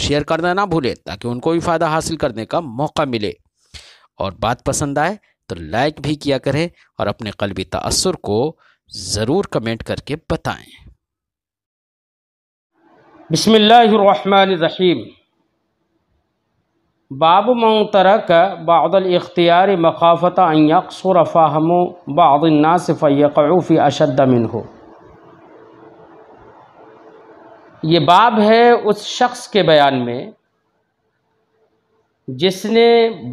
share करना ना भूलें ताकि उनको भी फ़ायदा हासिल करने का मौका मिले और बात पसंद आए तो लाइक भी किया करें और अपने कलबी तसर को ज़रूर कमेंट करके बताएं बसमीम बाब का बादलख्तियार मकाफ़ता यकसर फ़ाहमो बाद अशद अशद्दमिन हो ये बाब है उस शख्स के बयान में जिसने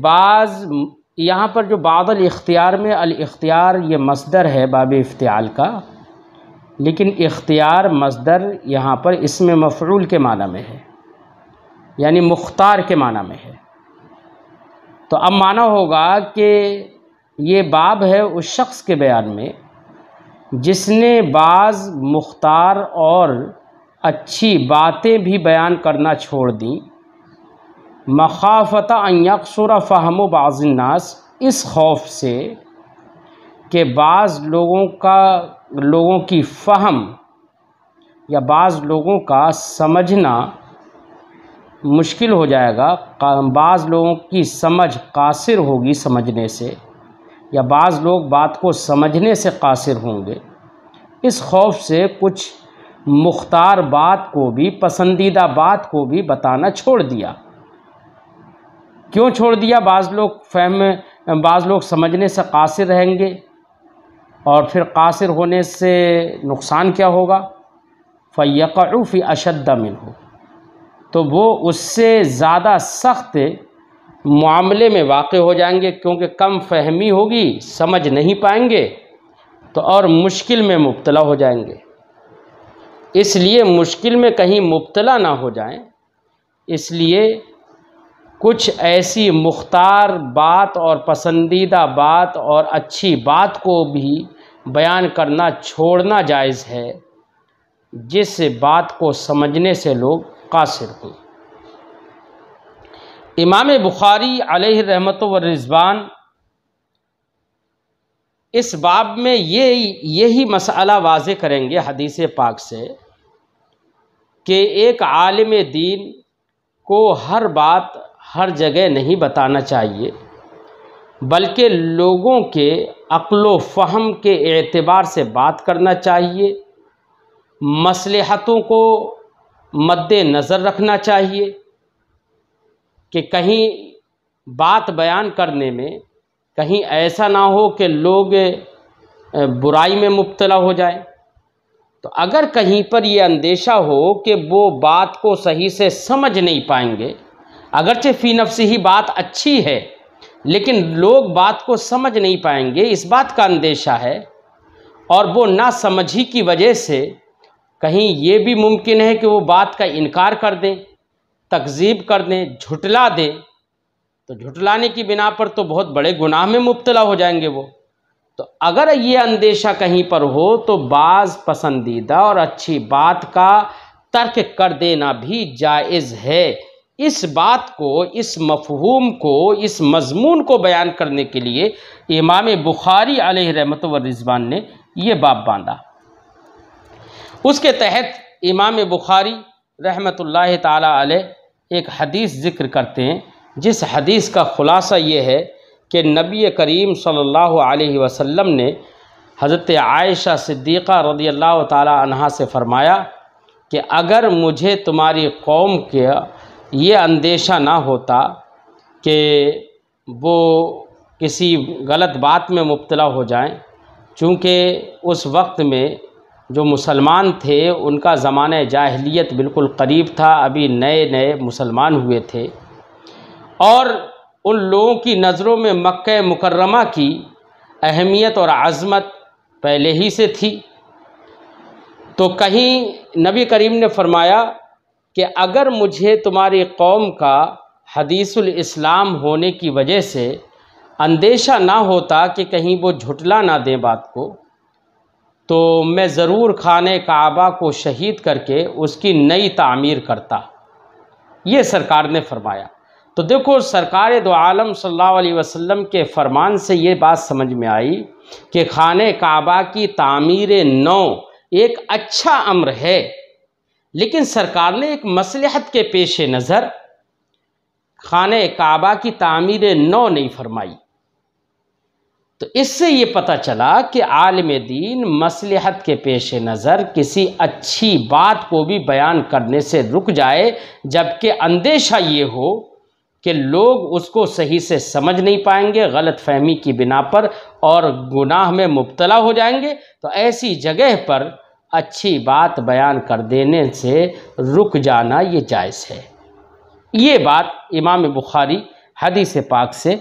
बाज़ यहाँ पर जो बादल इख्तियार में अल इख्तियार ये मजदर है बाब इफ्तियाल का लेकिन इख्तियार मजदर यहाँ पर इसमें मफरूल के माना में है यानी मुख्तार के माना में है तो अब माना होगा कि ये बाब है उस शख्स के बयान में जिसने बाज़ मुख्तार और अच्छी बातें भी बयान करना छोड़ दी मखाफत यकसर फ़हम बाजन्नास इस खौफ से कि बाज़ लोगों का लोगों की फ़हम या बाज़ लोगों का समझना मुश्किल हो जाएगा बाज़ लोगों की समझ कासिर होगी समझने से या बाज़ लोग बात को समझने से कासिर होंगे इस खौफ से कुछ मुख्तार बात को भी पसंदीदा बात को भी बताना छोड़ दिया क्यों छोड़ दिया बाज़ लोग फहम बाज़ लोग समझने से कासिर रहेंगे और फिर कासिर होने से नुकसान क्या होगा फ़ैक़फ़ी अशद्दा मिन हो तो वो उससे ज़्यादा सख्त मामले में वाक़ हो जाएंगे क्योंकि कम फहमी होगी समझ नहीं पाएंगे तो और मुश्किल में मुबतला हो जाएंगे इसलिए मुश्किल में कहीं मुबतला ना हो जाएं इसलिए कुछ ऐसी मुख्तार बात और पसंदीदा बात और अच्छी बात को भी बयान करना छोड़ना जायज़ है जिस बात को समझने से लोग कासिर हों इमाम बुखारी अलह रहमत व रिजवान इस बाब में ये यही मसाला वाज करेंगे हदीस पाक से कि एक आलिम दीन को हर बात हर जगह नहीं बताना चाहिए बल्कि लोगों के अक्ल फ़हम के एतबार से बात करना चाहिए मसलहतों को मद्दनज़र रखना चाहिए कि कहीं बात बयान करने में कहीं ऐसा ना हो कि लोग बुराई में मुबतला हो जाएं तो अगर कहीं पर ये अंदेशा हो कि वो बात को सही से समझ नहीं पाएंगे अगरचे फ़ी नफसी ही बात अच्छी है लेकिन लोग बात को समझ नहीं पाएंगे इस बात का अंदेशा है और वो ना समझी की वजह से कहीं ये भी मुमकिन है कि वो बात का इनकार कर दें तकजीब कर दें झुटला दें तो झुटलाने की बिना पर तो बहुत बड़े गुनाह में मुबतला हो जाएंगे वो तो अगर ये अंदेशा कहीं पर हो तो बाज़ पसंदीदा और अच्छी बात का तर्क कर देना भी जायज़ है इस बात को इस मफहूम को इस मजमून को बयान करने के लिए इमाम बुखारी अलह रहमत रिजवान ने ये बाब बांधा उसके तहत इमाम बुखारी रहमत ताली एक हदीस ज़िक्र करते हैं जिस हदीस का ख़ुलासा ये है कि नबी करीम सल्लल्लाहु अलैहि वसल्लम ने हज़रत आयशा सिद्दीक़ा रदी अल्लाह तहा से फ़रमाया कि अगर मुझे तुम्हारी कौम के ये अंदेशा ना होता कि वो किसी गलत बात में मुबला हो जाएं चूँकि उस वक्त में जो मुसलमान थे उनका ज़माना जाहलीत बिल्कुल करीब था अभी नए नए मुसलमान हुए थे और उन लोगों की नज़रों में मक् मुकर्रमा की अहमियत और आज़मत पहले ही से थी तो कहीं नबी करीम ने फरमाया कि अगर मुझे तुम्हारी कौम का हदीसुल इस्लाम होने की वजह से अंदेशा ना होता कि कहीं वो झुटला ना दें बात को तो मैं ज़रूर खाने काबा को शहीद करके उसकी नई तामीर करता ये सरकार ने फरमाया तो देखो सरकार दो आलम सल्लल्लाहु अलैहि वसल्लम के फरमान से ये बात समझ में आई कि खान काबा की तामीर नौ एक अच्छा अम्र है लेकिन सरकार ने एक मसलहत के पेश नज़र खान काबा की तामीर नौ नहीं फरमाई तो इससे ये पता चला कि आलम दीन मसलहत के पेश नज़र किसी अच्छी बात को भी बयान करने से रुक जाए जबकि अंदेशा ये हो कि लोग उसको सही से समझ नहीं पाएंगे गलत फहमी की बिना पर और गुनाह में मुबतला हो जाएंगे तो ऐसी जगह पर अच्छी बात बयान कर देने से रुक जाना ये जायज़ है ये बात इमाम बुखारी हदीस पाक से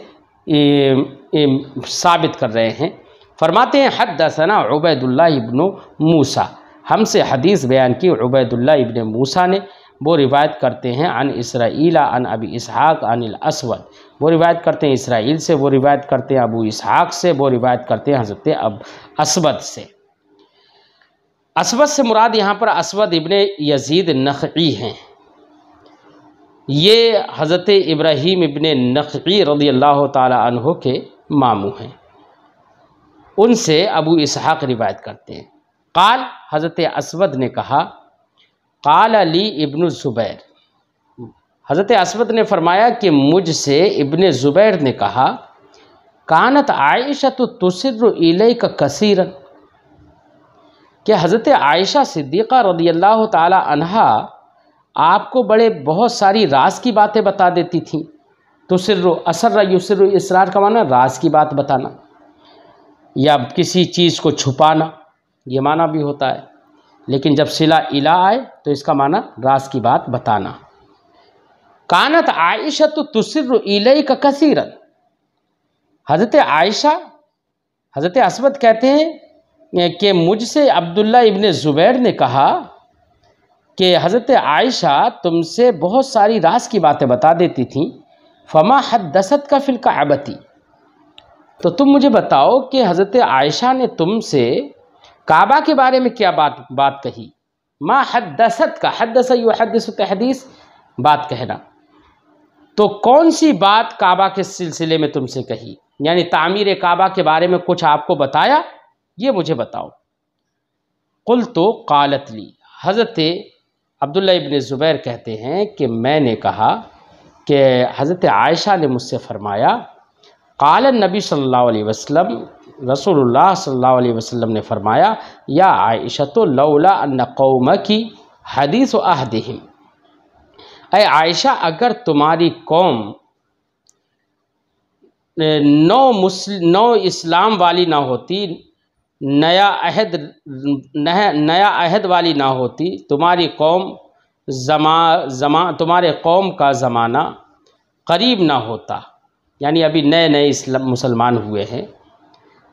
साबित कर रहे हैं फरमाते हैं हद दसना उबैदुल्ला इबन मूसा हमसे हदीस बयान की उबैदुल्ला इबन मूसा ने वो रिवायत करते हैं अन इसराइला अन अबी इसहाक अनिल असवद वो रिवायत करते हैं इसराइल से वो रिवायत करते हैं अबू इसहाक से वो रिवायत करते हैं हज़रत अब असवद से असवद से मुराद यहाँ पर असवद इबन यजीद नखी हैं ये हज़रत इब्राहिम इबन नखी रदी अल्लाह तहु के मामू हैं उनसे अबू इसहाक रिवायत करते हैं काल हज़रत असवद ने कहा काल अली इब्न ज़ुबैर हज़रत असवद ने फरमाया कि मुझसे इब्न ज़ुबैर ने कहा कानत आयशा तो तसर इलई का कसीर कि हज़रत आयशा सिद्दीक़ा रदी अल्लाह तहा आपको बड़े बहुत सारी रास की बातें बता देती थी तसर असर युसर इसरार का माना राज की बात बताना या किसी चीज़ को छुपाना ये माना भी होता है लेकिन जब सिला इला आए तो इसका माना रास की बात बताना कानत आयशा तो तुसर इलई का कसीरत हज़रत आयशा हज़रत असवद कहते हैं कि मुझसे अब्दुल्ला इबन ज़ुबैर ने कहा कि हज़रत आयशा तुमसे बहुत सारी रास की बातें बता देती थी फमा हद दसत का फिलका आबती तो तुम मुझे बताओ कि हज़रत आयशा ने तुमसे काबा के बारे में क्या बात बात कही माँ हदसत का हदस तहदीस बात कहना तो कौन सी बात काबा के सिलसिले में तुमसे कही यानी तामीर काबा के बारे में कुछ आपको बताया ये मुझे बताओ कुल तो कालतली हज़रत अब्दुल्ला इबन ज़ुबैर कहते हैं कि मैंने कहा कि हज़रत आयशा ने मुझसे फ़रमाया काल नबी सल्लल्लाहु अलैहि वसल्लम रसोल्ला सल्ला अलैहि ने फरमाया या आयशत कौम की हदीस अहदहिम अय आयशा अगर तुम्हारी कौम नौ मुस्लिम नौ इस्लाम वाली ना होती नया अहद नया अहद वाली ना होती तुम्हारी कौम जमा जमा तुम्हारे कौम का ज़माना करीब ना होता यानी अभी नए नए इस्लाम मुसलमान हुए हैं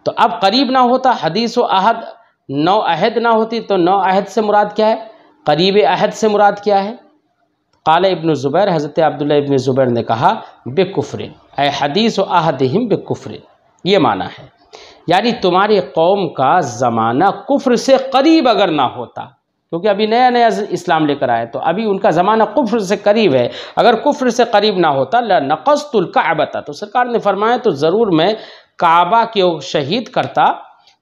तो अब करीब ना होता हदीस व अहद नौ अहद ना होती तो नौ अहद से मुराद क्या है करीब अहद से मुराद क्या है काल इबन ज़ुबैर हज़रत अब्दुल्ला इबन ज़ुबैर ने कहा बेकुफरिन ए हदीस व अहद हिम बेकुफरिन ये माना है यानी तुम्हारी कौम का ज़माना कुफ्र से करीब अगर ना होता क्योंकि अभी नया नया इस्लाम लेकर आए तो अभी उनका ज़माना कुफ्र से करीब है अगर कुफ्र से करीब ना होता नक़स्तुल काबता तो सरकार ने फरमाया तो ज़रूर मैं काबा को शहीद करता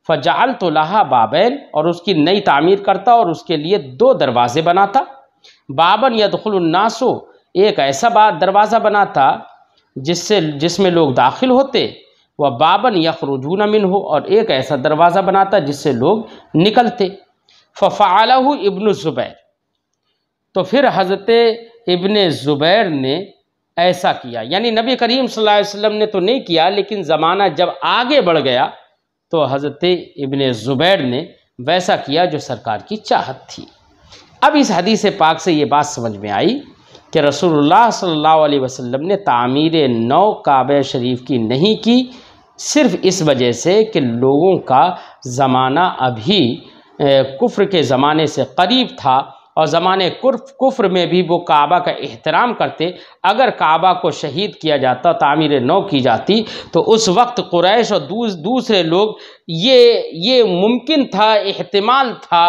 फजाल लहा बाबैन और उसकी नई तामीर करता और उसके लिए दो दरवाजे बनाता बाबन यदखलनासो एक ऐसा दरवाज़ा बनाता जिससे जिसमें लोग दाखिल होते व बाबन यखरुजून मिन हो और एक ऐसा दरवाज़ा बनाता जिससे लोग निकलते फ़फ़ालह इब्न ज़ुबैर तो फिर हज़रत इब्न ज़ुबैर ने ऐसा किया यानी नबी करीम सल्लल्लाहु अलैहि वसल्लम ने तो नहीं किया लेकिन ज़माना जब आगे बढ़ गया तो हज़रत इबन ज़ुबैर ने वैसा किया जो सरकार की चाहत थी अब इस हदीस पाक से ये बात समझ में आई कि रसूलुल्लाह सल्लल्लाहु अलैहि वसल्लम ने तामीर नौ काबे शरीफ की नहीं की सिर्फ इस वजह से कि लोगों का ज़माना अभी कुफ्र के ज़माने से करीब था और ज़माने कुफ्र में भी वो काबा का एहतराम करते अगर काबा को शहीद किया जाता तामीर नौ की जाती तो उस वक्त क्रैश और दूस, दूसरे लोग ये ये मुमकिन था एहतमाल था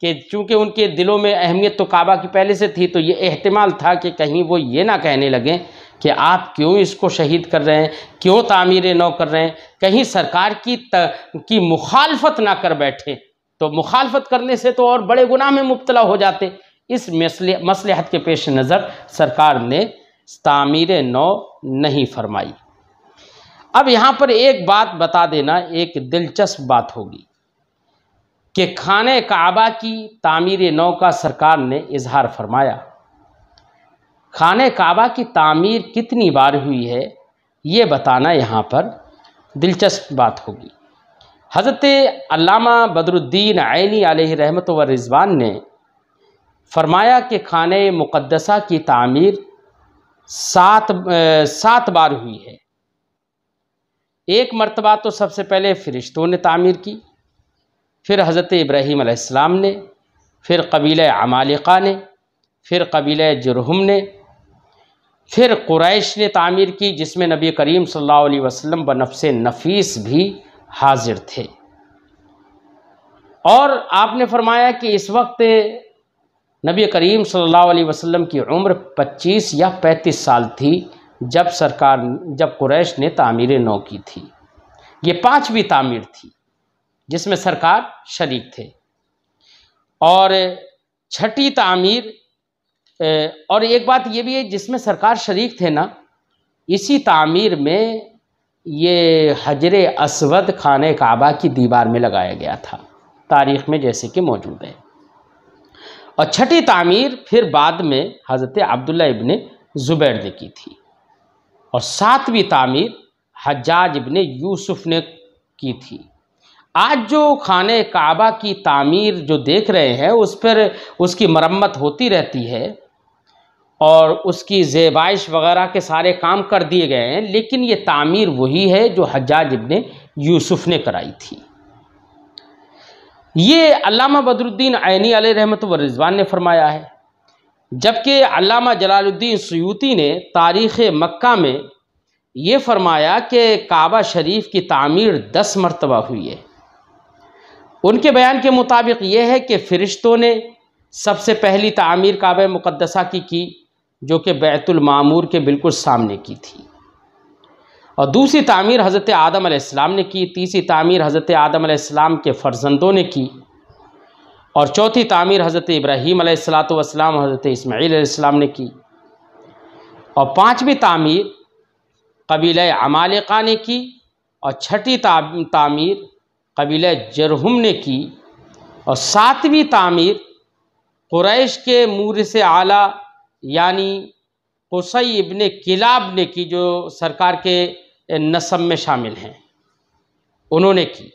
कि चूँकि उनके दिलों में अहमियत तो काबा की पहले से थी तो ये अहतमाल था कि कहीं वो ये ना कहने लगें कि आप क्यों इसको शहीद कर रहे हैं क्यों तामीर नौ कर रहे हैं कहीं सरकार की त, की मुखालफत ना कर बैठे तो मुखालफत करने से तो और बड़े गुनाह में मुबतला हो जाते इस मसले मसलहत के पेश नज़र सरकार ने तामीर नौ नहीं फरमाई अब यहाँ पर एक बात बता देना एक दिलचस्प बात होगी कि खान काबा की तामीर नौ का सरकार ने इजहार फरमाया खान काबा की तामीर कितनी बार हुई है ये बताना यहाँ पर दिलचस्प बात होगी हज़रत अल्लामा बदरुद्दीन आइनी आल रहमत व रिजवान ने फरमाया कि खान मुक़दसा की तामीर सात सात बार हुई है एक मरतबा तो सबसे पहले फ़रिश्तों ने तामीर की फिर हज़रत इब्राहीम आसमाम ने फिर कबील अमालिका ने फिर कबील जुरहम ने फिर क्रैश ने तामीर की जिसमें नबी करीम सल वसम वसल्लम नफ़ नफीस भी हाजिर थे और आपने फरमाया कि इस वक्त नबी करीम सल्लल्लाहु अलैहि वसल्लम की उम्र 25 या 35 साल थी जब सरकार जब कुरैश ने तामीर नौ की थी ये पांचवी तामीर थी जिसमें सरकार शरीक थे और छठी तामीर और एक बात ये भी है जिसमें सरकार शरीक थे ना इसी तामीर में ये हजर असवद खान काबा की दीवार में लगाया गया था तारीख़ में जैसे कि मौजूद है और छठी तामीर फिर बाद में हज़रत अब्दुल्ला इबन ज़ुबैर ने की थी और सातवीं तामीर हजाज इबन यूसुफ ने की थी आज जो खान काबा की तामीर जो देख रहे हैं उस पर उसकी मरम्मत होती रहती है और उसकी जेबाइश वगैरह के सारे काम कर दिए गए हैं लेकिन ये तामीर वही है जो हजाज इबन यूसुफ ने कराई थी ये अलामा बदरुद्दीन आनी आल रहमत रिजवान ने फरमाया है जबकि अलामा जलालुद्दीन सयूती ने तारीख़ मक्का में ये फरमाया कि काबा शरीफ की तामीर दस मरतबा हुई है उनके बयान के मुताबिक ये है कि फ़रिश्तों ने सबसे पहली तामीर काब मुक़दसा की की जो कि बैतुल मामूर के बिल्कुल सामने की थी और दूसरी तामीर हज़रत आदम आसमाम ने की तीसरी तामीर हज़रत आदम आसमाम के फ़र्जंदों ने की और चौथी तामीर हज़रत इब्राहीम सलाम हज़रत इसमाईल आसमाम ने की और पाँचवीं तामीर कबील अमालिका ने की और छठी तामीर कबील जरहुम ने की और सातवीं तामीर कुरैश के मूर से आला यानी कोसई इबन किलाब ने की जो सरकार के नसब में शामिल हैं उन्होंने की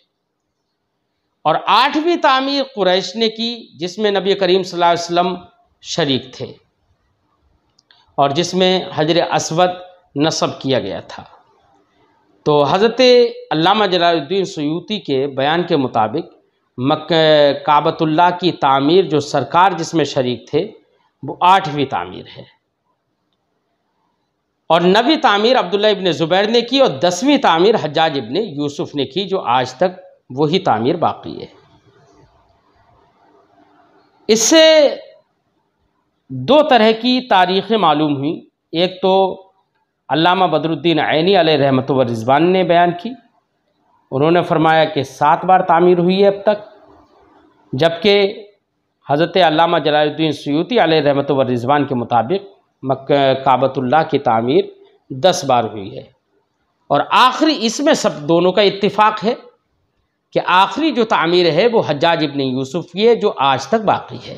और आठवीं तामीर कुरैश ने की जिसमें नबी करीम सल्लल्लाहु अलैहि वसल्लम शरीक थे और जिसमें हजर असवद नसब किया गया था तो हज़रत अल्लामा जलालुद्दीन सयूती के बयान के मुताबिक मक काबतुल्ला की तामीर जो सरकार जिसमें शरीक थे वो आठवीं तामीर है और नवी तामीर अब्दुल्ला इबन ज़ुबैर ने की और दसवीं तामीर हजाज इबन यूसुफ ने की जो आज तक वही तामीर बाकी है इससे दो तरह की तारीख़ें मालूम हुई एक तो अल्लामा बदरुद्दीन आनी अल रहमत रिजवान ने बयान की उन्होंने फरमाया कि सात बार तामीर हुई है अब तक जबकि हज़रत अलामा जलालुद्दीन सयूती आल रहमत रिजवान के मुताबिक मक काबतुल्ला की तामीर दस बार हुई है और आखिरी इसमें सब दोनों का इतफ़ाक़ है कि आखिरी जो तामीर है वो हजाज इबन यूसुफ की है जो आज तक बाकी है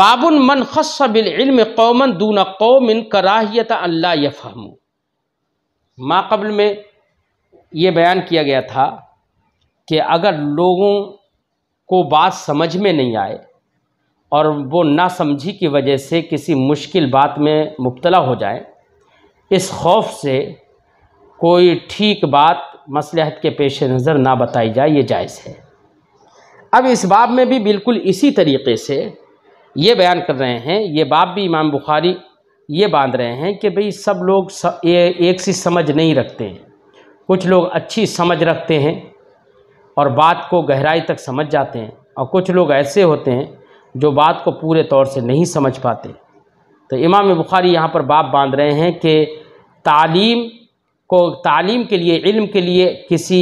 बाबुल मन खसबिल कौमन दून कौमिन कराहियत अल्लाह यफहमू माकबल में ये बयान किया गया था कि अगर लोगों को बात समझ में नहीं आए और वो ना समझी की वजह से किसी मुश्किल बात में मुबतला हो जाए इस खौफ से कोई ठीक बात मसलहत के पेश नज़र ना बताई जाए ये जायज़ है अब इस बाब में भी बिल्कुल इसी तरीके से ये बयान कर रहे हैं ये बाब भी इमाम बुखारी ये बांध रहे हैं कि भई सब लोग स, ए, एक सी समझ नहीं रखते हैं कुछ लोग अच्छी समझ रखते हैं और बात को गहराई तक समझ जाते हैं और कुछ लोग ऐसे होते हैं जो बात को पूरे तौर से नहीं समझ पाते तो इमाम बुखारी यहाँ पर बाप बांध रहे हैं कि तालीम को तालीम के लिए इल्म के लिए किसी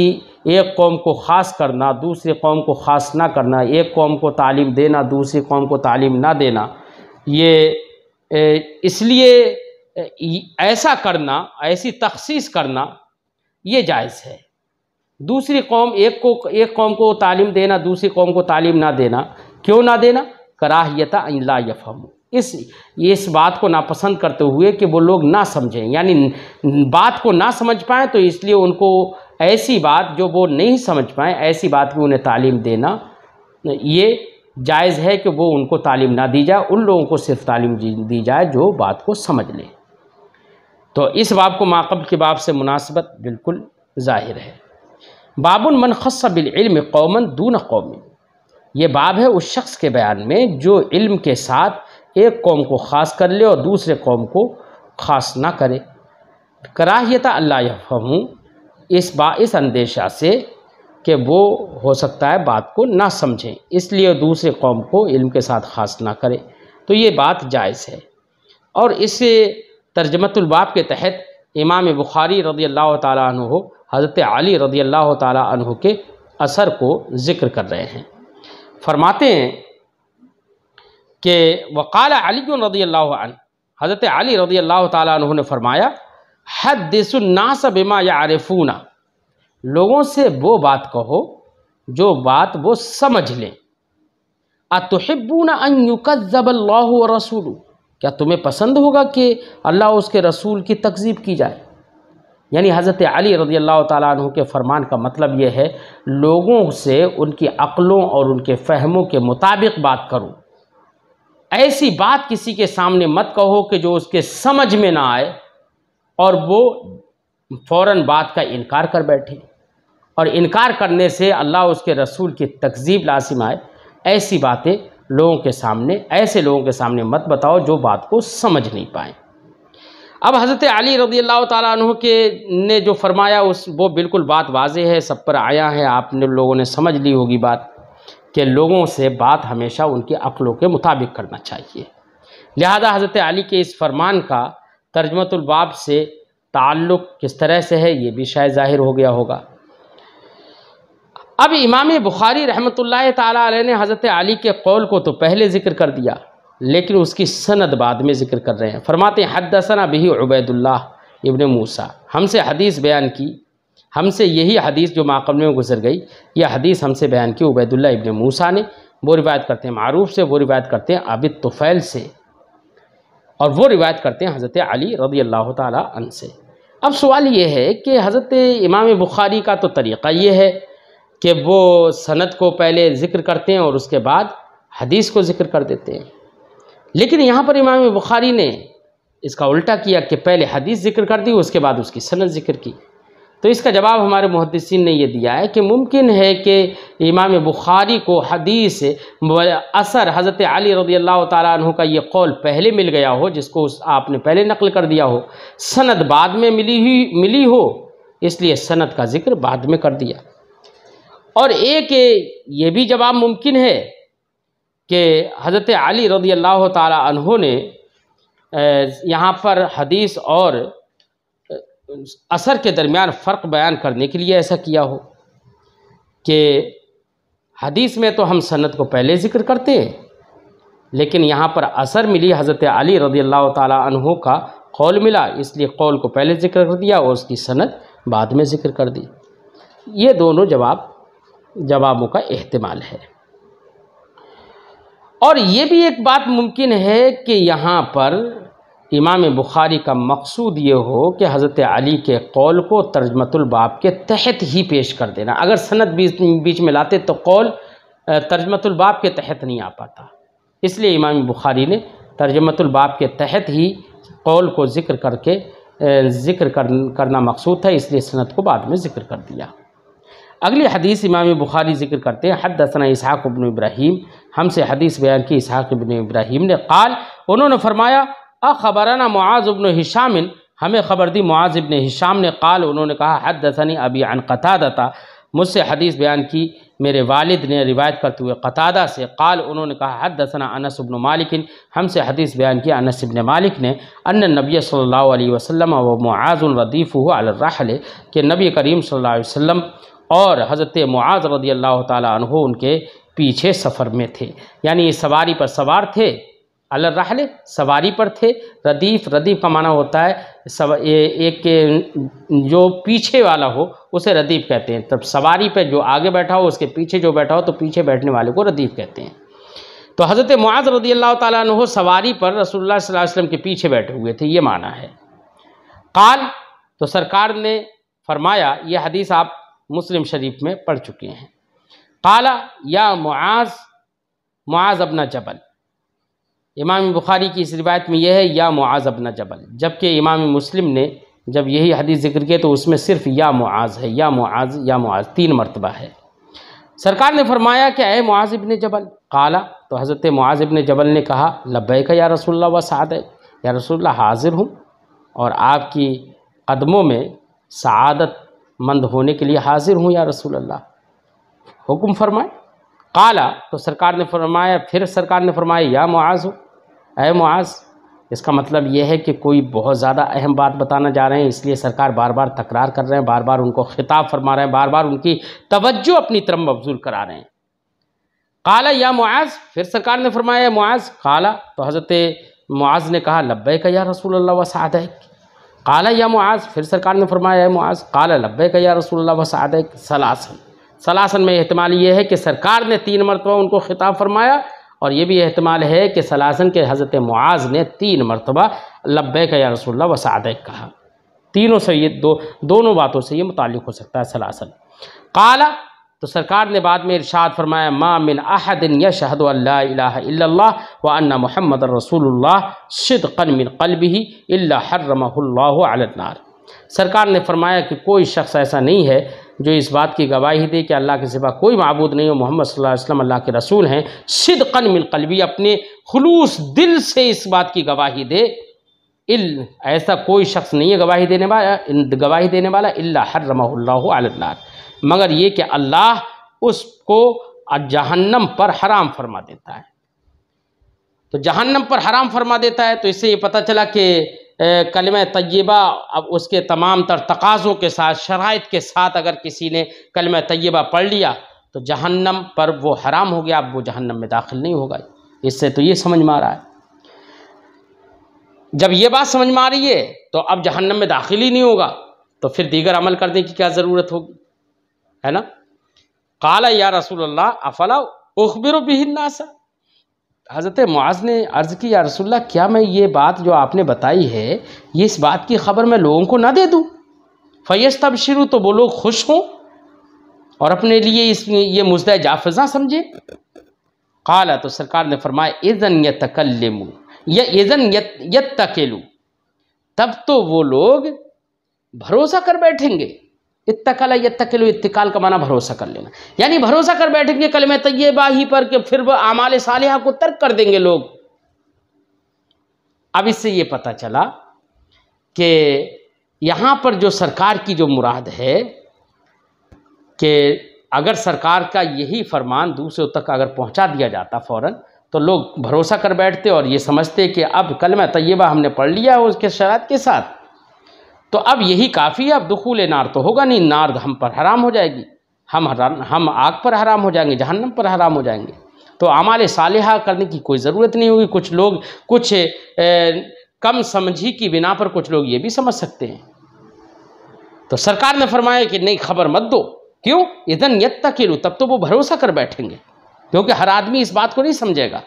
एक कौम को ख़ास करना दूसरे कौम को ख़ास ना करना एक कौम को तालीम देना दूसरी कौम को तालीम ना देना ये इसलिए ऐसा करना ऐसी तखसीस करना ये जायज़ है दूसरी कौम एक को एक कौम को तालीम देना दूसरी कौम को तालीम ना देना क्यों ना देना कराहियता अल्ला यफहम इस इस बात को नापसंद करते हुए कि वो लोग ना समझें यानी बात को ना समझ पाएँ तो इसलिए उनको ऐसी बात जो वो नहीं समझ पाएँ ऐसी बात की उन्हें तालीम देना ये जायज़ है कि वो उनको तालीम ना दी जाए उन लोगों को सिर्फ तालीम दी जाए जो बात को समझ लें तो इस बाब को माकब के बाब से मुनासिबत बिल्कुल ज़ाहिर है बाबुल मन खस्बिलम कौमन दून कौमी ये बाब है उस शख्स के बयान में जो इल्म के साथ एक कौम को ख़ास कर ले और दूसरे कौम को ख़ास ना करे कराहियता अल्लाह इस बा इस अंदेशा से कि वो हो सकता है बात को ना समझें इसलिए दूसरे कौम को इल्म के साथ ख़ास ना करें तो ये बात जायज़ है और इस तर्जमतुलबाप के तहत इमाम बुखारी रदी अल्लाह तु हज़रत अली रदी अल्लाह तहु के असर को ज़िक्र कर रहे हैं फरमाते हैं कि वक़ाल अली रदी अल्लाह हज़रत अली रदी अल्लाह तहु ने फरमाया हदसुन्नास बिमा या आरफूना लोगों से वो बात कहो जो बात वो समझ लें अतहब्बून अनयुकबल्ला रसूल क्या तुम्हें पसंद होगा कि अल्लाह उसके रसूल की तकजीब की जाए यानी हज़रत अली रजी अल्लाह तु के फ़रमान का मतलब ये है लोगों से उनकी अक़लों और उनके फ़हमों के मुताबिक बात करो ऐसी बात किसी के सामने मत कहो कि जो उसके समझ में ना आए और वो फ़ौर बात का इनकार कर बैठे और इनकार करने से अल्लाह उसके रसूल की तकजीब लासिम आए ऐसी बातें लोगों के सामने ऐसे लोगों के सामने मत बताओ जो बात को समझ नहीं पाएँ अब हज़रत अली रदी अल्लाह तु के ने जो फरमाया उस वो बिल्कुल बात वाज है सब पर आया है आपने लोगों ने समझ ली होगी बात कि लोगों से बात हमेशा उनकी अक्लों के मुताबिक करना चाहिए लिहाजा हज़रत अली के इस फरमान का तर्जमतुलबाब से ताल्लुक़ किस तरह से है ये भी शायद ज़ाहिर हो गया होगा अब इमाम बुखारी रहमत ला ने हज़रत अली के कौल को तो पहले ज़िक्र कर दिया लेकिन उसकी सनद बाद में जिक्र कर रहे हैं फरमाते हदसना बही उबैदुल्ला इबन मूसा हमसे हदीस बयान की हमसे यही हदीस जो माकबले में गुजर गई यह हदीस हमसे बयान की उबैदुल्ला इबन मूसा ने वो रिवायत करते हैं मारूफ से वो रिवायत करते हैं आबिद तुफ़ैल से और वो रिवायत करते हैं हज़रत अली रदी अल्लाह तन से अब सवाल ये है कि हज़रत इमाम बुखारी का तो तरीक़ा ये है कि वो सनत को पहले ज़िक्र करते हैं और उसके बाद हदीस को ज़िक्र कर देते हैं लेकिन यहाँ पर इमाम बुखारी ने इसका उल्टा किया कि पहले हदीस जिक्र कर दी उसके बाद उसकी सनत जिक्र की तो इसका जवाब हमारे मुहदसिन ने यह दिया है कि मुमकिन है कि इमाम बुखारी को हदीस असर हज़रत अली रदी अल्लाह तु का ये कौल पहले मिल गया हो जिसको उस आपने पहले नकल कर दिया हो सनत बाद में मिली ही मिली हो इसलिए सनत का जिक्र बाद में कर दिया और एक ये भी जवाब मुमकिन है कि हज़रत अली रदी अल्लाह तहों ने यहाँ पर हदीस और असर के दरमियान फ़र्क बयान करने के लिए ऐसा किया हो कि हदीस में तो हम सनत को पहले ज़िक्र करते हैं लेकिन यहाँ पर असर मिली हज़रत अली रदी अल्लाह तहों का कौल मिला इसलिए कौल को पहले ज़िक्र कर दिया और उसकी सनत बाद में ज़िक्र कर दी ये दोनों जवाब जवाबों का अहतमाल है और ये भी एक बात मुमकिन है कि यहाँ पर इमाम बुखारी का मकसूद ये हो कि हज़रत अली के कौल को तर्जमतुलबाब के तहत ही पेश कर देना अगर सनत बीच बीच में लाते तो कौल तर्जमतुलबाब के तहत नहीं आ पाता इसलिए इमाम बुखारी ने तर्जमतुलबाब के तहत ही कौल को ज़िक्र करके ज़िक्र करना मकसूद था इसलिए सनत को बाद में ज़िक्र कर दिया अगली हदीस इमाम बुखारी जिक्र करते हैं हद दसना इसहाक इबन इब्राहिम हमसे हदीस बयान की इसहाक इबन इब्राहिम ने कल उन्होंने फरमाया खबराना मुआज़ इबन हिशामिन हमें खबर दी मुआज़ इबन हिशाम ने कल उन्होंने कहा हद दसनी अभी अन कतादा मुझसे हदीस बयान की मेरे वालिद ने रिवायत करते हुए कतादा से कल उन्होंने कहा हद दसना अनस इबन मालिकिन हमसे हदीस बयान की अनस इबन मालिक ने अन नबी सल्ला वसलम व मुआज़ रदीफ़ हुआ अलरहल के नबी करीम सल वसम और हज़रत मुआज रदी अल्लाह तहो उनके पीछे सफ़र में थे यानी सवारी पर सवार थे अलरहल सवारी पर थे रदीफ़ रदीफ़ का माना होता है सव ए, एक जो पीछे वाला हो उसे रदीफ़ कहते हैं तब सवारी पर जो आगे बैठा हो उसके पीछे जो बैठा हो तो पीछे बैठने वाले को रदीफ़ कहते हैं तो हज़रत मुआज़ रदी अल्लाह तहो सवारी पर रसोल्ला वसलम के पीछे बैठे हुए थे ये माना है काल तो सरकार ने फरमाया ये हदीस आप मुस्लिम शरीफ में पढ़ चुके हैं काला या मुआज मुआज अपना जबल इमाम बुखारी की इस रिवायत में यह है या मुआज अपना जबल जबकि इमाम मुस्लिम ने जब यही हदीस जिक्र किया तो उसमें सिर्फ या मुआज है या मुआज या मुआज तीन मरतबा है सरकार ने फरमाया कि अय मुआज जबल काला तो हज़रत मुआज जबल ने कहा का या रसोल्ला व साद या रसोल्ला हाजिर हूँ और आपकी कदमों में सदत मंद होने के लिए हाजिर हूँ या रसूल अल्लाह हुक्म फरमाए काला तो सरकार ने फरमाया फिर सरकार ने फरमाया या मुआज़ अय मुआज़ इसका मतलब यह है कि कोई बहुत ज़्यादा अहम बात बताना जा रहे हैं इसलिए सरकार बार बार तकरार कर रहे हैं बार बार उनको खिताब फरमा रहे हैं बार बार उनकी तवज्जो अपनी तरफ मबजूल करा रहे हैं काला या मुआज़ फिर सरकार ने फरमाया मुआज़ काला तो हज़रत मुआज़ ने कहा लब्बैक या रसूल अल्लाह वसादक काला या मुआज फिर सरकार ने फरमाया है मुआज काला लब्बे का या रसूल वसाद सलासन सलासन में अहतमाल ये है कि सरकार ने तीन मरतबा उनको खिताब फरमाया और ये भी अहतमाल है कि सलासन के हज़रत मुआज ने तीन मरतबा लब्बे का या रसोल्ला वसाद कहा तीनों से ये दो दोनों बातों से ये मुतल हो सकता है सलासन काला तो सरकार ने बाद में इरशाद फरमाया माँ मिन अहदिन यशहद अल्ला व अन्ना मोहम्मद रसूल शिदकन मिन कल्ब ही हर्रमल्लानार सरकार ने फरमाया कि कोई शख्स ऐसा नहीं है जो इस बात की गवाही दे कि अल्लाह के सिवा कोई मबूद नहीं हो मोहम्मद वसल्लम अल्लाह के रसूल हैं शिद मिन कल्बी अपने खलूस दिल से इस बात की गवाही दे इल ऐसा कोई शख्स नहीं है गवाही देने वाला गवाही देने वाला अल्ला हर्रमल्लानार मगर ये कि अल्लाह उसको जहन्नम पर हराम फरमा देता है तो जहन्नम पर हराम फरमा देता है तो इससे ये पता चला कि कलम तय्यबा अब उसके तमाम तर तकाज़ों के साथ शराइ के साथ अगर किसी ने कलम तय्यबा पढ़ लिया तो जहन्नम पर वो हराम हो गया अब वो जहन्नम में दाखिल नहीं होगा इससे तो ये समझ में आ रहा है जब ये बात समझ में आ रही है तो अब जहन्नम में दाखिल ही नहीं होगा तो फिर दीगर अमल करने की क्या ज़रूरत होगी है ना काला या रसूल अफला उखबिर बिहिन्नासा हज़रत मुआज़ ने अर्ज़ की या रसुल्ला क्या मैं ये बात जो आपने बताई है ये इस बात की ख़बर मैं लोगों को ना दे दूँ फ़ैस तब शुरू तो वो लोग खुश हों और अपने लिए इस ये मुजदा जाफजा समझे काला तो सरकार ने फरमाया इज़न य तकलम या इज़न यत तकेलू तब तो वो लोग भरोसा कर बैठेंगे इतकल यतकल इतकाल का माना भरोसा कर लेना यानी भरोसा कर बैठेंगे कल में तय्यबा ही पर के फिर वह आमाल सालिहा को तर्क कर देंगे लोग अब इससे ये पता चला कि यहाँ पर जो सरकार की जो मुराद है कि अगर सरकार का यही फरमान दूसरों तक अगर पहुँचा दिया जाता फ़ौरन तो लोग भरोसा कर बैठते और ये समझते कि अब कल कलम तय्यबा हमने पढ़ लिया उसके शरात के साथ तो अब यही काफ़ी अब दुखूल नार तो होगा नहीं नार हम पर हराम हो जाएगी हम हम आग पर हराम हो जाएंगे जहन्नम पर हराम हो जाएंगे तो आमाल साल करने की कोई ज़रूरत नहीं होगी कुछ लोग कुछ ए, कम समझी की बिना पर कुछ लोग ये भी समझ सकते हैं तो सरकार ने फरमाया कि नहीं खबर मत दो क्यों इधन यद तक तब तो वो भरोसा कर बैठेंगे क्योंकि हर आदमी इस बात को नहीं समझेगा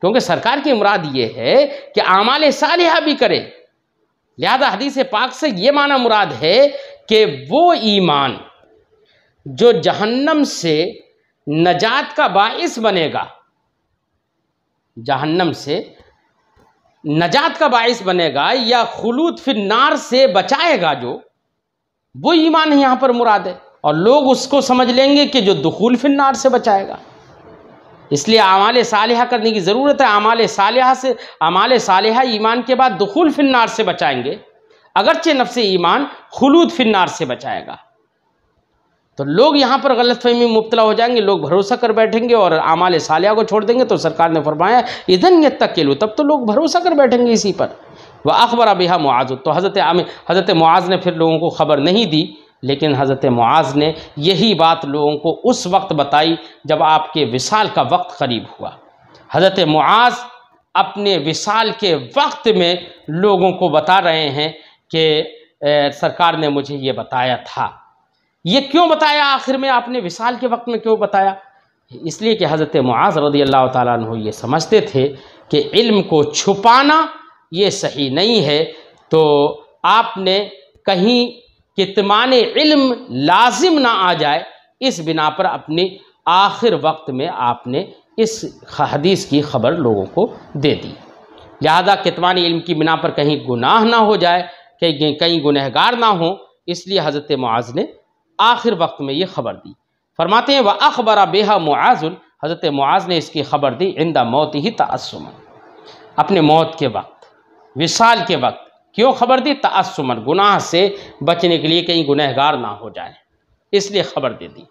क्योंकि सरकार की मुराद ये है कि आमाल सालिहा भी करे लिहाजा हदीस पाक से ये माना मुराद है कि वो ईमान जो जहन्नम से नजात का बाइस बनेगा जहन्नम से नजात का बाइस बनेगा या खलूत फिर नार से बचाएगा जो वो ईमान यहाँ पर मुराद है और लोग उसको समझ लेंगे कि जो दखूल फिर नार से बचाएगा इसलिए अमाल साल करने की ज़रूरत है अमाल साल से अमाल साल ईमान के बाद दखुल फिनार से बचाएंगे अगरचे नफ्स ईमान खलूद फिनार से बचाएगा तो लोग यहाँ पर गलत में मुबतला हो जाएंगे लोग भरोसा कर बैठेंगे और आमाल सालिया को छोड़ देंगे तो सरकार ने फरमाया इधन के तकेलू तब तो लोग भरोसा कर बैठेंगे इसी पर वह अखबर बिहा मुआज तो हज़रत आम हज़रत मुआज ने फिर लोगों को खबर नहीं दी लेकिन हज़रत मुआज़ ने यही बात लोगों को उस वक्त बताई जब आपके विसाल का वक्त करीब हुआ हज़रत मुआज़ अपने विसाल के वक्त में लोगों को बता रहे हैं कि सरकार ने मुझे ये बताया था ये क्यों बताया आखिर में आपने विसाल के वक्त में क्यों बताया इसलिए कि हज़रत मुआज़ रदी अल्लाह तु ये समझते थे कि इल्म को छुपाना ये सही नहीं है तो आपने कहीं कि तमान इल्म लाजिम ना आ जाए इस बिना पर अपने आखिर वक्त में आपने इस हदीस की खबर लोगों को दे दी लिहाजा कितमान इल्म की बिना पर कहीं गुनाह ना हो जाए कहीं कहीं गुनहगार ना हो इसलिए हज़रत मुआज़ ने आखिर वक्त में ये खबर दी फरमाते हैं वह अखबरा बेहा मुआजुल हज़रत मुआज़ ने इसकी खबर दी इंदा मौत ही तस्मन अपने मौत के वक्त विशाल के वक्त क्यों खबर दी तस्मन गुनाह से बचने के लिए कहीं गुनहगार ना हो जाए इसलिए खबर दे दी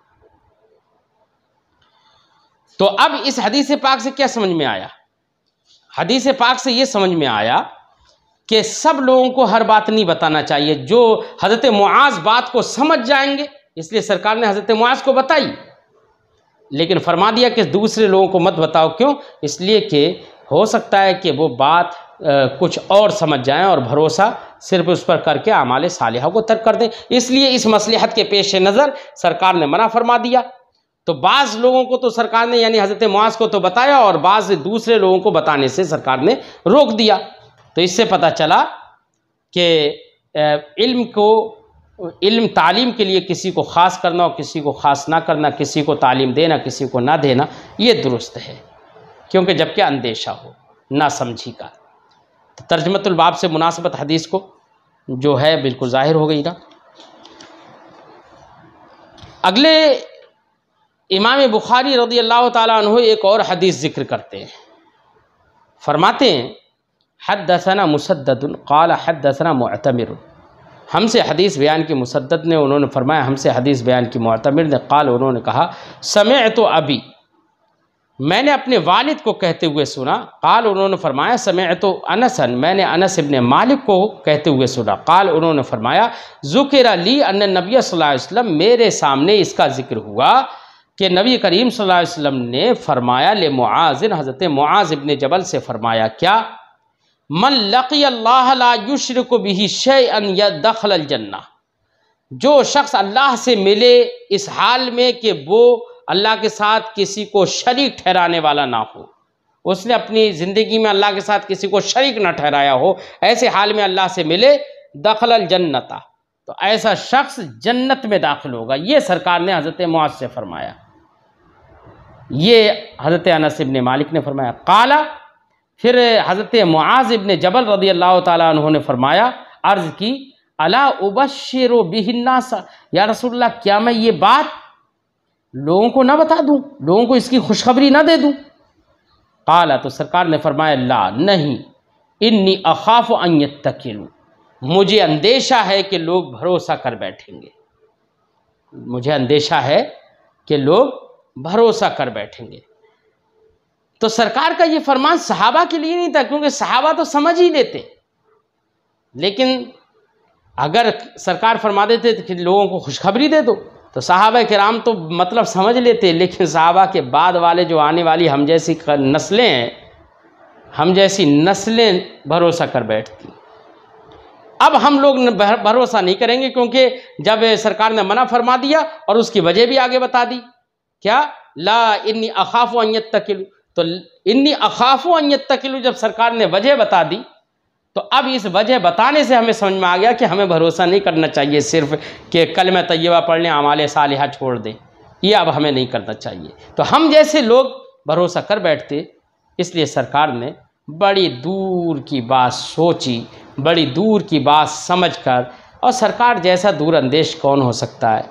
तो अब इस हदीस पाक से क्या समझ में आया हदीस पाक से यह समझ में आया कि सब लोगों को हर बात नहीं बताना चाहिए जो हज़रत मुआज बात को समझ जाएंगे इसलिए सरकार ने हज़रत मुआज को बताई लेकिन फरमा दिया कि दूसरे लोगों को मत बताओ क्यों इसलिए कि हो सकता है कि वो बात कुछ और समझ जाएं और भरोसा सिर्फ उस पर करके आमाल सालिहा को तर्क कर दें इसलिए इस मसलहत के पेश नज़र सरकार ने मना फरमा दिया तो बाज़ लोगों को तो सरकार ने यानी हज़रत मुआज को तो बताया और बाज़ दूसरे लोगों को बताने से सरकार ने रोक दिया तो इससे पता चला कि इल्म को इल्म तालीम के लिए किसी को ख़ास करना और किसी को ख़ास ना करना किसी को तालीम देना किसी को ना देना ये दुरुस्त है क्योंकि जबकि अंदेशा हो ना समझी का तर्जमतुलबाब से मुनासबत हदीस को जो है बिल्कुल ज़ाहिर हो गई ना अगले इमाम बुखारी रदी अल्लाह तु एक और हदीस ज़िक्र करते हैं फरमाते हैं हद दसना मुसद्दन काल हद दसना मतमिर हमसे हदीस बयान की मुसद्दत ने उन्होंने फरमाया हमसे हदीस बयान की मतमिर ने कल उन्होंने कहा समय तो अभी मैंने अपने वालिद को कहते हुए सुना काल उन्होंने फरमाया समय तो अनसन मैंने अनस इबन मालिक को कहते हुए सुना काल उन्होंने फरमाया ज़ुकर अली अन नबी वसम मेरे सामने इसका जिक्र हुआ कि नबी करीम वसल्लम ने फरमाया ले मुआजिन हज़रत मुआज इबन जबल से फरमाया क्या मन लकी अल्लाह को भी शे दखल जन्ना जो शख्स अल्लाह से मिले इस हाल में कि वो अल्लाह के साथ किसी को शरीक ठहराने वाला ना हो उसने अपनी ज़िंदगी में अल्लाह के साथ किसी को शरीक ना ठहराया हो ऐसे हाल में अल्लाह से मिले दखल जन्नता तो ऐसा शख्स जन्नत में दाखिल होगा ये सरकार ने हज़रत मुआज से फरमाया ये हज़रत अनस ने मालिक ने फरमाया काला फिर हज़रत मुआज इबन जबल रदी अल्लाह तु ने फरमाया अर्ज़ की अला उबशर बिहन्नासा या रसोल्ला क्या मैं ये बात लोगों को ना बता दूं लोगों को इसकी खुशखबरी ना दे दूं काला तो सरकार ने फरमाया ला नहीं इन्नी अखाफ अनियत तक मुझे अंदेशा है कि लोग भरोसा कर बैठेंगे मुझे अंदेशा है कि लोग भरोसा कर बैठेंगे तो सरकार का ये फरमान सहाबा के लिए नहीं था क्योंकि सहाबा तो समझ ही लेते लेकिन अगर सरकार फरमा देते तो लोगों को खुशखबरी दे दो तो साहब कराम तो मतलब समझ लेते लेकिन साहबा के बाद वाले जो आने वाली हम जैसी नस्लें हैं हम जैसी नस्लें भरोसा कर बैठती अब हम लोग भरोसा नहीं करेंगे क्योंकि जब सरकार ने मना फरमा दिया और उसकी वजह भी आगे बता दी क्या ला इन्नी अखाफ अन्यत तकिलू तो इन्नी अखाफ अन्यत तकिलू जब सरकार ने वजह बता दी तो अब इस वजह बताने से हमें समझ में आ गया कि हमें भरोसा नहीं करना चाहिए सिर्फ कि कल मैं तयबा पढ़ लें साल सालिहा छोड़ दें ये अब हमें नहीं करना चाहिए तो हम जैसे लोग भरोसा कर बैठते इसलिए सरकार ने बड़ी दूर की बात सोची बड़ी दूर की बात समझकर और सरकार जैसा दूरंदेश कौन हो सकता है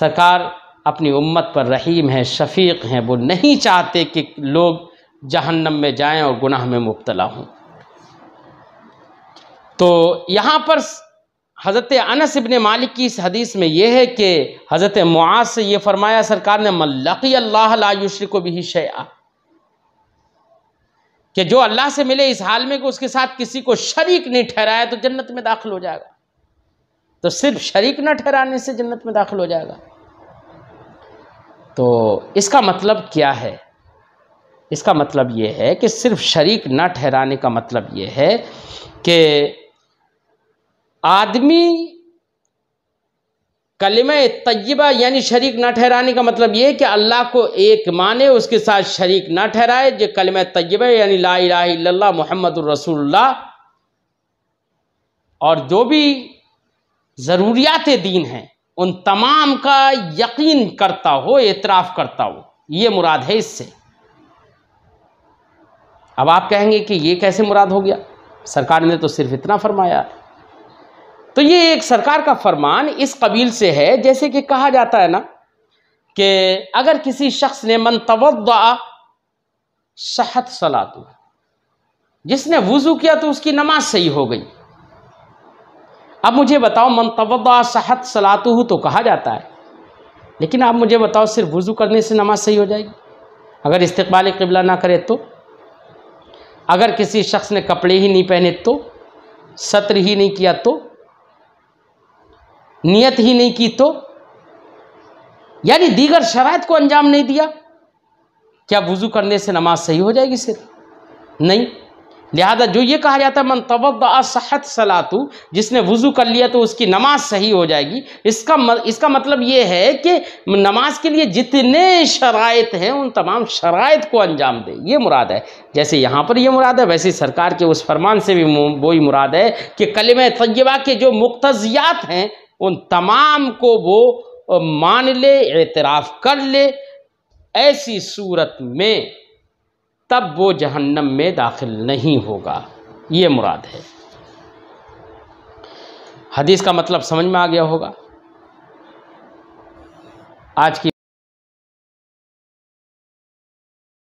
सरकार अपनी उम्मत पर रहीम है शफीक हैं वो नहीं चाहते कि लोग जहन्नम में जाएं और गुनाह में मुबतला हों तो यहाँ पर हज़रत अनस इबन मालिक की इस हदीस में यह है कि हज़रत मुआज से यह फरमाया सरकार ने मल्लकी अल्लाह लायुश्र को भी शया कि जो अल्लाह से मिले इस हाल में कि उसके साथ किसी को शरीक नहीं ठहराया तो जन्नत में दाखिल हो जाएगा तो सिर्फ शरीक ना ठहराने से जन्नत में दाखिल हो जाएगा तो इसका मतलब क्या है इसका मतलब यह है कि सिर्फ शरीक ना ठहराने का मतलब यह है कि आदमी कलम तय्यबा यानी शरीक ना ठहराने का मतलब ये कि अल्लाह को एक माने उसके साथ शरीक ना ठहराए जो कलम तय्यबा यानी ला इला मोहम्मद रसूल्ला और जो भी ज़रूरियात दीन हैं उन तमाम का यकीन करता हो एतराफ़ करता हो ये मुराद है इससे अब आप कहेंगे कि ये कैसे मुराद हो गया सरकार ने तो सिर्फ इतना फरमाया है तो ये एक सरकार का फरमान इस कबील से है जैसे कि कहा जाता है ना कि अगर किसी शख्स ने मन तवदा शहत तो जिसने वज़ू किया तो उसकी नमाज सही हो गई अब मुझे बताओ मन तवदा शहत सला तो कहा जाता है लेकिन आप मुझे बताओ सिर्फ वज़ू करने से नमाज सही हो जाएगी अगर इस्तबाल कबला ना करे तो अगर किसी शख्स ने कपड़े ही नहीं पहने तो सत्र ही नहीं किया तो नियत ही नहीं की तो यानी दीगर शराय को अंजाम नहीं दिया क्या वज़ू करने से नमाज सही हो जाएगी सिर्फ नहीं लिहाजा जो ये कहा जाता है मन असहत सलातु जिसने वज़ू कर लिया तो उसकी नमाज सही हो जाएगी इसका म, इसका मतलब ये है कि नमाज के लिए जितने शरात हैं उन तमाम शरात को अंजाम दे ये मुराद है जैसे यहाँ पर ये मुराद है वैसे सरकार के उस फरमान से भी वही मुराद है कि कलम तय्यबा के जो मुख्तियात हैं उन तमाम को वो मान ले एतराफ़ कर ले ऐसी सूरत में तब वो जहन्नम में दाखिल नहीं होगा ये मुराद है हदीस का मतलब समझ में आ गया होगा आज की